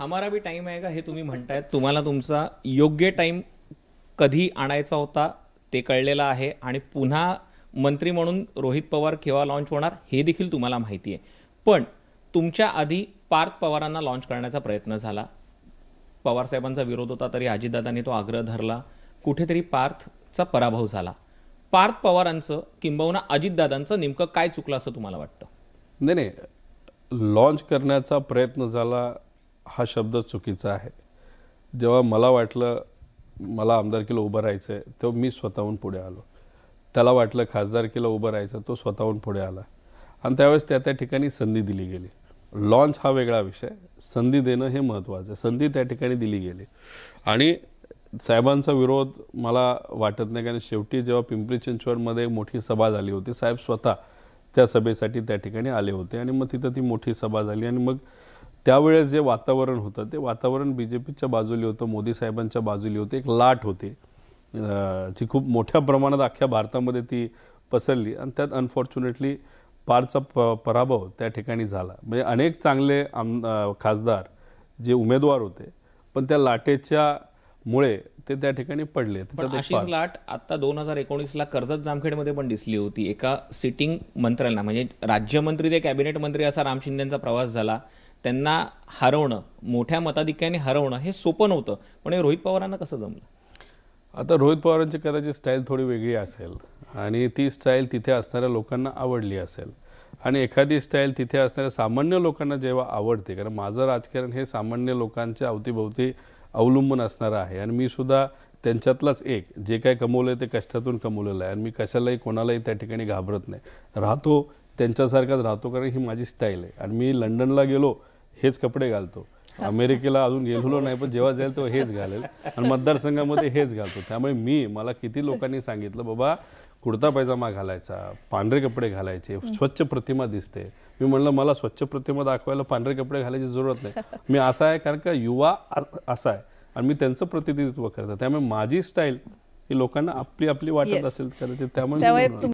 हमारा भी टाईम आहे का हे तुम्ही म्हणतायत तुम्हाला तुमचा योग्य टाईम कधी आणायचा होता ते कळलेलं आहे आणि पुन्हा मंत्री म्हणून रोहित पवार केव्हा लाँच होणार हे देखील तुम्हाला माहिती आहे पण तुमच्या आधी पार्थ पवारांना लाँच करण्याचा प्रयत्न झाला पवारसाहेबांचा विरोध होता तरी अजितदादांनी तो आग्रह धरला कुठेतरी पार्थचा पराभव झाला पार्थ पवारांचं किंबहुना अजितदादांचं नेमकं काय चुकलं असं तुम्हाला वाटतं नाही नाही लॉन्च करण्याचा प्रयत्न झाला हा शब्द चुकीचा आहे जेव्हा मला वाटलं मला आमदारकीला उभं राहायचं आहे तेव्हा मी स्वतःहून पुढे आलो त्याला वाटलं खासदारकीला उभं राहायचं तो स्वतःहून पुढे आला आणि त्यावेळेस त्या त्या ठिकाणी संधी दिली गेली लॉन्च हा वेगळा विषय संधी देणं हे महत्त्वाचं आहे संधी त्या ठिकाणी दिली गेली आणि साहेबांचा विरोध मला वाटत नाही कारण शेवटी जेव्हा पिंपरी चिंचवडमध्ये मोठी सभा झाली होती साहेब स्वतः त्या सभेसाठी त्या ठिकाणी आले होते आणि मग तिथं ती मोठी सभा झाली आणि मग त्यावेळेस जे वातावरण होतं ते वातावरण बी जे पीच्या बाजूली होतं मोदी साहेबांच्या बाजूली होते एक लाट होती जी खूप मोठ्या प्रमाणात अख्ख्या भारतामध्ये ती पसरली आणि त्यात अनफॉर्च्युनेटली पारचा प पराभव त्या ठिकाणी झाला म्हणजे अनेक चांगले आम खासदार जे उमेदवार होते पण त्या लाटेच्या मुळे ते त्या ठिकाणी पडले अशीच लाट आता दोन हजार एकोणीसला कर्जत जामखेडमध्ये पण दिसली होती एका सिटिंग मंत्र्यांना म्हणजे राज्यमंत्री ते कॅबिनेट मंत्री असा राम शिंदेचा प्रवास झाला त्यांना हरवणं मोठ्या मताधिक्याने हरवणं हे सोपं नव्हतं पण हे रोहित पवारांना कसं जमलं आता रोहित पवारांची कदाचित स्टाईल थोडी वेगळी असेल आणि ती स्टाईल तिथे असणाऱ्या लोकांना आवडली असेल आणि एखादी स्टाईल तिथे असणाऱ्या सामान्य लोकांना जेव्हा आवडते कारण माझं राजकारण हे सामान्य लोकांच्या अवतीभोवती अवलंबून असणारं आहे आणि मी सुद्धा त्यांच्यातलाच एक जे काय कमवलं आहे ते कष्टातून कमवलेलं आहे आणि मी कशालाही कोणालाही त्या ठिकाणी घाबरत नाही राहतो त्यांच्यासारखाच राहतो कारण ही माझी स्टाईल आहे आणि मी लंडनला गेलो हेच कपडे घालतो अमेरिकेला अजून गेलेलो नाही पण जेव्हा जाईल तेव्हा हेच घालेल आणि मतदारसंघामध्ये हेच घालतो त्यामुळे मी मला किती लोकांनी सांगितलं बाबा कुर्ता पायजामा घालायचा पांढरे कपडे घालायचे स्वच्छ प्रतिमा दिसते मी म्हणलं मला स्वच्छ प्रतिमा दाखवायला पांढरे कपडे घालायची जरूरत नाही मी असा आहे कारण का युवा असा आहे आणि मी त्यांचं प्रतिनिधित्व करतो त्यामुळे माझी स्टाईल ही लोकांना आपली आपली वाटत असेल त्यामुळे